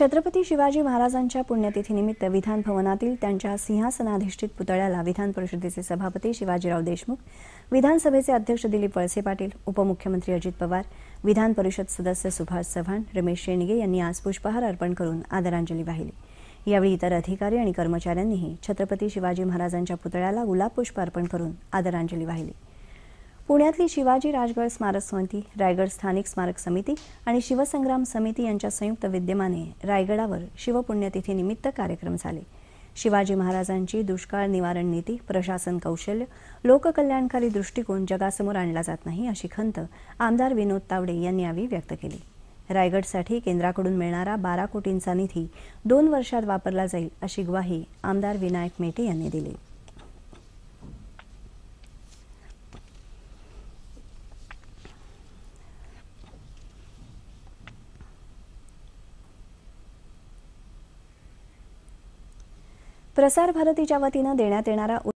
छत्रपती शिवाजी महाराजांच्या पुण्यतिथीनिमित्त विधान भवनातील त्यांच्या सिंहासनाधिष्ठित पुतळ्याला विधान परिषदेचे सभापती शिवाजीराव देशमुख विधानसभेचे अध्यक्ष दिलीप वळसे पाटील उपमुख्यमंत्री अजित पवार विधान परिषद सदस्य सुभाष चव्हाण रमेश शेंडगे यांनी आज पुष्पहार अर्पण करून आदरांजली वाहिली यावेळी इतर अधिकारी आणि कर्मचाऱ्यांनीही छत्रपती शिवाजी महाराजांच्या पुतळ्याला गुलाब पुष्प अर्पण करून आदरांजली वाहिली पुण्यातली शिवाजी राजगड स्मारक समिती रायगड स्थानिक स्मारक समिती आणि शिवसंग्राम समिती यांच्या संयुक्त विद्यमाने रायगडावर शिवपुण्यतिथीनिमित्त कार्यक्रम झाले शिवाजी महाराजांची दुष्काळ निवारण नीती प्रशासन कौशल्य लोककल्याणकारी दृष्टिकोन जगासमोर आणला जात नाही अशी खंत आमदार विनोद तावडे यांनी यावेळी व्यक्त केली रायगडसाठी केंद्राकडून मिळणारा बारा कोटींचा निधी दोन वर्षात वापरला जाईल अशी ग्वाही आमदार विनायक मेटे यांनी दिली प्रसार भारतीच्या वतीनं देण्यात येणारा